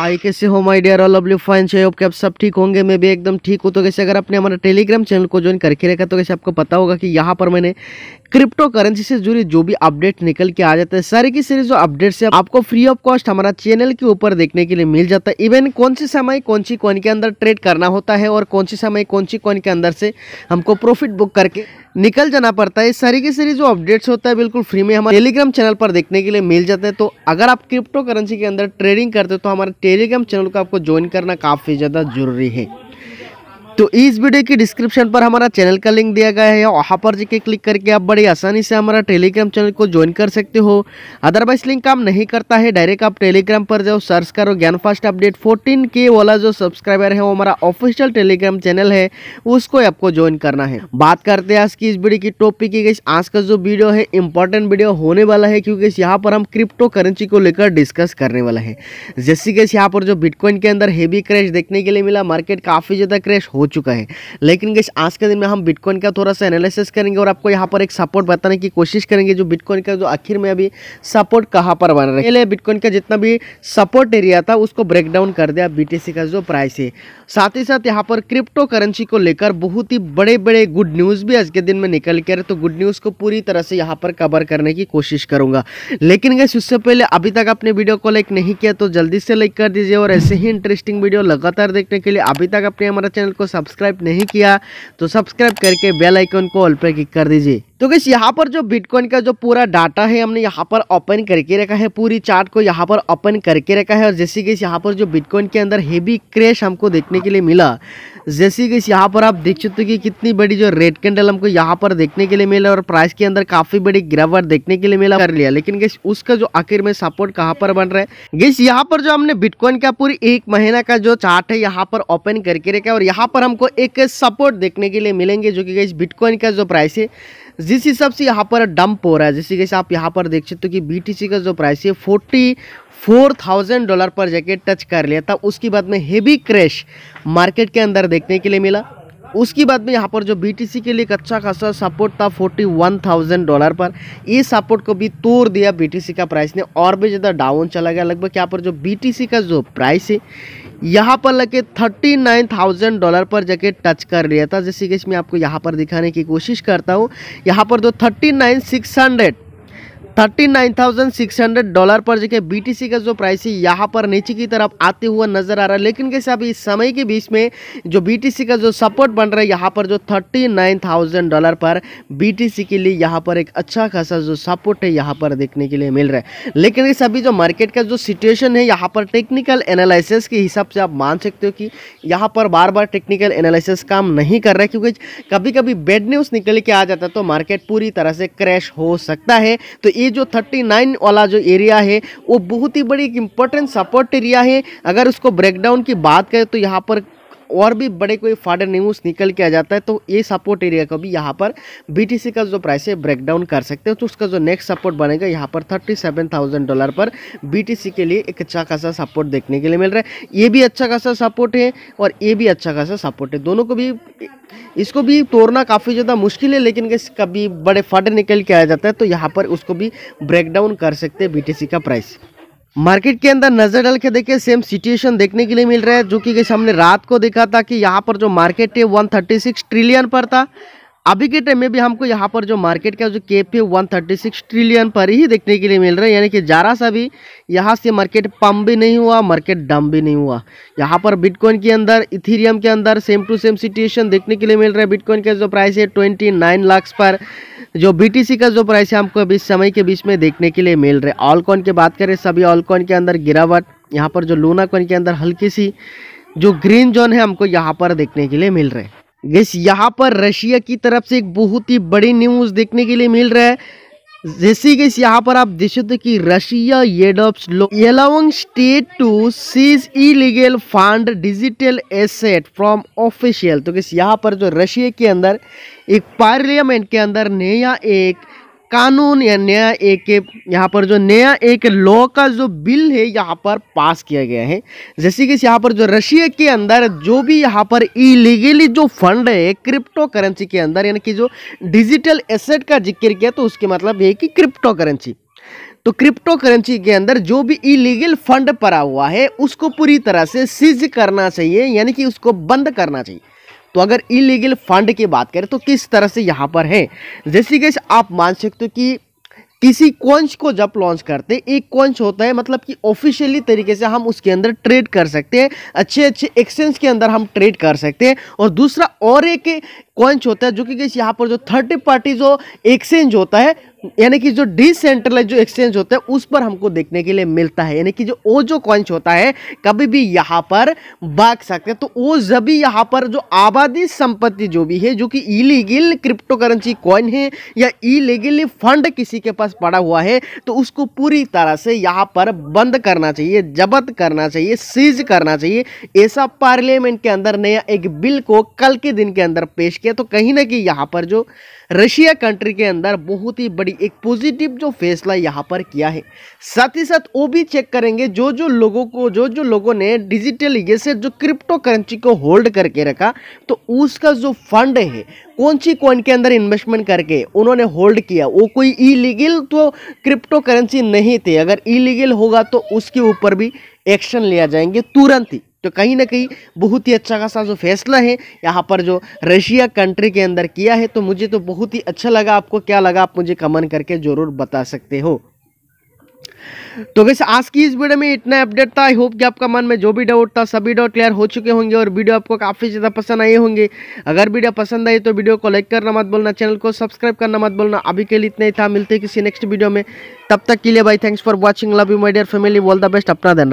हाय कैसे हो my dear all lovely fine चाहिए होप कि आप सब ठीक होंगे मैं भी एकदम ठीक हूँ तो कैसे अगर आपने हमारा टेलीग्राम चैनल को ज्वाइन करके रखा तो कैसे आपको पता होगा कि यहाँ पर मैंने क्रिप्टो करेंसी से जुड़ी जो भी अपडेट निकल के आ जाते हैं सारी की सारी जो अपडेट्स है आपको फ्री ऑफ कॉस्ट हमारा चैनल के ऊपर देखने के लिए मिल जाता है इवन कौन सी समय कौन सी कॉइन के अंदर ट्रेड करना होता है और कौन सी समय कौन सी कॉइन के अंदर से हमको प्रॉफिट बुक करके निकल जाना पड़ता है सारी की सारी जो अपडेट्स होता है बिल्कुल फ्री में हमारे टेलीग्राम चैनल पर देखने के लिए मिल जाते हैं तो अगर आप क्रिप्टो करेंसी के अंदर ट्रेडिंग करते हो तो हमारे टेलीग्राम चैनल को आपको ज्वाइन करना काफ़ी ज़्यादा जरूरी है तो इस वीडियो की डिस्क्रिप्शन पर हमारा चैनल का लिंक दिया गया है वहाँ पर जाके क्लिक करके आप बड़ी आसानी से हमारा टेलीग्राम चैनल को ज्वाइन कर सकते हो अदरवाइज लिंक काम नहीं करता है डायरेक्ट आप टेलीग्राम पर जाओ सर्च करो ज्ञान फास्ट अपडेट फोर्टीन के वाला जो सब्सक्राइबर है वो हमारा ऑफिशियल टेलीग्राम चैनल है उसको आपको ज्वाइन करना है बात करते हैं आज की इस वीडियो की टॉपिक की आज का जो वीडियो है इंपॉर्टेंट वीडियो होने वाला है क्योंकि यहाँ पर हम क्रिप्टो करेंसी को लेकर डिस्कस करने वाला है जैसे कि यहाँ पर जो बिटकॉइन के अंदर हेवी क्रैश देखने के लिए मिला मार्केट काफ़ी ज़्यादा क्रैश हो चुका है लेकिन गैस आज के दिन में हम बिटकॉइन का थोड़ा सा एनालिसिस करेंगे और आपको यहाँ पर एक सपोर्ट बताने की कोशिश करेंगे जो बिटकॉइन का जो आखिर में अभी सपोर्ट कहाँ पर बन रहा है बिटकॉइन का जितना भी सपोर्ट एरिया था उसको ब्रेक डाउन कर दिया बी का जो प्राइस है साथ ही साथ यहाँ पर क्रिप्टो करेंसी को लेकर बहुत ही बड़े बड़े गुड न्यूज़ भी आज के दिन में निकल के रहे तो गुड न्यूज़ को पूरी तरह से यहाँ पर कवर करने की कोशिश करूँगा लेकिन गैस उससे पहले अभी तक आपने वीडियो को लाइक नहीं किया तो जल्दी से लाइक कर दीजिए और ऐसे ही इंटरेस्टिंग वीडियो लगातार देखने के लिए अभी तक अपने हमारे चैनल को सब्सक्राइब नहीं किया तो सब्सक्राइब करके बेल आइकन को ऑल पर क्लिक कर दीजिए तो गैस यहाँ पर जो बिटकॉइन का जो पूरा डाटा है हमने यहाँ पर ओपन करके रखा है पूरी चार्ट को यहाँ पर ओपन करके रखा है और जैसे कि यहाँ पर जो बिटकॉइन के अंदर हेवी क्रेश हमको देखने के लिए मिला जैसे कि यहाँ पर आप देख सकते हो कि कितनी बड़ी जो रेड कैंडल हमको यहाँ पर देखने के लिए मिला और प्राइस के अंदर काफी बड़ी गिरावट देखने के लिए मिला कर लिया लेकिन गैस उसका जो आखिर में सपोर्ट कहाँ पर बन रहा है गैस यहाँ पर जो हमने बिटकॉइन का पूरी एक महीना का जो चार्ट है यहाँ पर ओपन करके रखा है और यहाँ पर हमको एक सपोर्ट देखने के लिए मिलेंगे जो कि गैस बिटकॉइन का जो प्राइस है जिस हिसाब से यहाँ पर डंप हो रहा है जैसे कि आप यहाँ पर देख सकते हो कि बी का जो प्राइस है फोर्टी फोर थाउजेंड डॉलर पर जाके टच कर लिया था उसके बाद में हेवी क्रैश मार्केट के अंदर देखने के लिए मिला उसके बाद में यहाँ पर जो बीटीसी के लिए एक अच्छा खासा सपोर्ट था फोर्टी वन थाउजेंड डॉलर पर ये सपोर्ट को भी तोड़ दिया बीटीसी का प्राइस ने और भी ज़्यादा डाउन चला गया लगभग यहाँ पर जो बीटीसी का जो प्राइस है यहाँ पर लगे थर्टी नाइन थाउजेंड डॉलर पर जाके टच कर लिया था जैसे कि इसमें आपको यहाँ पर दिखाने की कोशिश करता हूँ यहाँ पर जो thirty nine six hundred thirty nine thousand six hundred dollar पर जगह सी का जो प्राइस है यहाँ पर नीचे की तरफ आते हुआ नजर आ रहा है लेकिन कैसे अभी इस समय के बीच में जो सी का जो सपोर्ट बन रहा है यहाँ पर जो थर्टी नाइन थाउजेंड डॉलर पर सी के लिए यहाँ पर एक अच्छा खासा जो सपोर्ट है यहाँ पर देखने के लिए मिल रहा है लेकिन इस अभी जो मार्केट का जो सिचुएशन है यहाँ पर टेक्निकल एनालिसिस के हिसाब से आप मान सकते हो कि यहाँ पर बार बार टेक्निकल एनालिसिस काम नहीं कर रहा है क्योंकि कभी कभी बेड न्यूज़ निकल के आ जाता तो मार्केट पूरी तरह से क्रैश हो सकता है तो ये जो जो 39 वाला जो एरिया है वो बहुत ही बड़ी एक इम्पोर्टेंट सपोर्ट एरिया है अगर उसको ब्रेकडाउन की बात करें तो यहाँ पर और भी बड़े कोई फाडर न्यूज़ निकल के आ जाता है तो ये सपोर्ट एरिया को भी यहाँ पर बी का जो प्राइस है ब्रेक डाउन कर सकते हो तो उसका जो नेक्स्ट सपोर्ट बनेगा यहाँ पर थर्टी सेवन थाउजेंड डॉलर पर बी के लिए एक अच्छा खासा सपोर्ट देखने के लिए मिल रहा है ये भी अच्छा खासा सपोर्ट है और ये भी अच्छा खासा सपोर्ट है दोनों को भी इसको भी तोड़ना काफ़ी ज़्यादा मुश्किल है लेकिन कभी बड़े फाडर निकल के आ जाता है तो यहाँ पर उसको भी ब्रेक डाउन कर सकते हैं बी का प्राइस मार्केट के अंदर नजर डाल के देखिए सेम सिचुएशन देखने के लिए मिल रहा है जो कि हमने रात को देखा था कि यहाँ पर जो मार्केट है 136 ट्रिलियन पर था अभी के टाइम में भी हमको यहाँ पर जो मार्केट का जो केप है वन थर्टी सिक्स ट्रिलियन पर ही देखने के लिए मिल रहा है यानी कि ज़रा सा भी यहाँ से मार्केट पम्प भी नहीं हुआ मार्केट डम भी नहीं हुआ यहाँ पर बिटकॉइन के अंदर इथीरियम के अंदर सेम टू सेम सिचुएशन देखने के लिए मिल रहा है बिटकॉइन का जो प्राइस है ट्वेंटी नाइन लाख पर जो बीटीसी का जो प्राइस है हमको अभी समय के बीच में देखने के लिए मिल रहा है ऑलकॉइन की बात करें सभी ऑलकॉइन के अंदर गिरावट यहाँ पर जो लूना कॉइन के अंदर हल्की सी जो ग्रीन जोन है हमको यहाँ पर देखने के लिए मिल रहे है गैस यहाँ पर रशिया की तरफ से एक बहुत ही बड़ी न्यूज़ देखने के लिए मिल रहा है जैसे गैस यहाँ पर आप देख सकते कि Russia adopts allowing state to seize illegal fund digital asset from official तो गैस यहाँ पर जो रशिया के अंदर एक पार्लियामेंट के अंदर नया एक कानून या नया एक यहाँ पर जो नया एक लॉ का जो बिल है यहाँ पर पास किया गया है जैसे कि यहाँ पर जो रशिया के अंदर जो भी यहाँ पर इलीगली जो फंड है क्रिप्टो करेंसी के अंदर यानी कि जो डिजिटल एसेट का जिक्र किया तो उसके मतलब ये कि क्रिप्टो करेंसी तो क्रिप्टो करेंसी के अंदर जो भी इलीगल फंड पड़ा हुआ है उसको पूरी तरह से सीज करना चाहिए यानी कि उसको बंद करना चाहिए तो अगर इलीगल फंड की बात करें तो किस तरह से यहाँ पर है जैसे कि आप मान सकते हो कि किसी कॉइन्स को जब लॉन्च करते हैं एक कॉइन्स होता है मतलब कि ऑफिशियली तरीके से हम उसके अंदर ट्रेड कर सकते हैं अच्छे अच्छे एक्सचेंज के अंदर हम ट्रेड कर सकते हैं और दूसरा और एक कॉइन्स होता है जो कि यहाँ पर जो थर्ड पार्टी जो एक्सचेंज होता है यानी कि जो डिसेंट्रलाइज जो एक्सचेंज होता है उस पर हमको देखने के लिए मिलता है यानी कि जो ओ जो कॉइंस होता है कभी भी यहाँ पर भाग सकते हैं तो वो जब भी यहाँ पर जो आबादी संपत्ति जो भी है जो कि इलीगल क्रिप्टो करेंसी कॉइन है या इलीगली फंड किसी के पास पड़ा हुआ है तो उसको पूरी तरह से यहाँ पर बंद करना चाहिए जबत करना चाहिए सीज करना चाहिए ऐसा पार्लियामेंट के अंदर नया एक बिल को कल के दिन के अंदर पेश किया तो कहीं ना कहीं यहाँ पर जो रशिया कंट्री के अंदर बहुत ही बड़ी ऑलरेडी एक पॉजिटिव जो फैसला यहाँ पर किया है साथ ही साथ वो भी चेक करेंगे जो जो लोगों को जो जो लोगों ने डिजिटल ये से जो क्रिप्टो करेंसी को होल्ड करके रखा तो उसका जो फंड है कौन सी कॉइन के अंदर इन्वेस्टमेंट करके उन्होंने होल्ड किया वो कोई इलीगल तो क्रिप्टो करेंसी नहीं थे अगर इलीगल होगा तो उसके ऊपर भी एक्शन लिया जाएंगे तुरंत ही तो कहीं ना कहीं बहुत ही अच्छा खासा जो फैसला है यहाँ पर जो रशिया कंट्री के अंदर किया है तो मुझे तो बहुत ही अच्छा लगा आपको क्या लगा आप मुझे कमेंट करके ज़रूर बता सकते हो तो वैसे आज की इस वीडियो में इतना अपडेट था आई होप कि आपका मन में जो भी डाउट था सभी डाउट क्लियर हो चुके होंगे और वीडियो आपको काफ़ी ज़्यादा पसंद आए होंगे अगर वीडियो पसंद आई तो वीडियो को लाइक करना मत बोलना चैनल को सब्सक्राइब करना मत बोलना अभी के लिए इतना ही था मिलते किसी नेक्स्ट वीडियो में तब तक के लिए भाई thanks for watching love you my dear family all the best अपना धन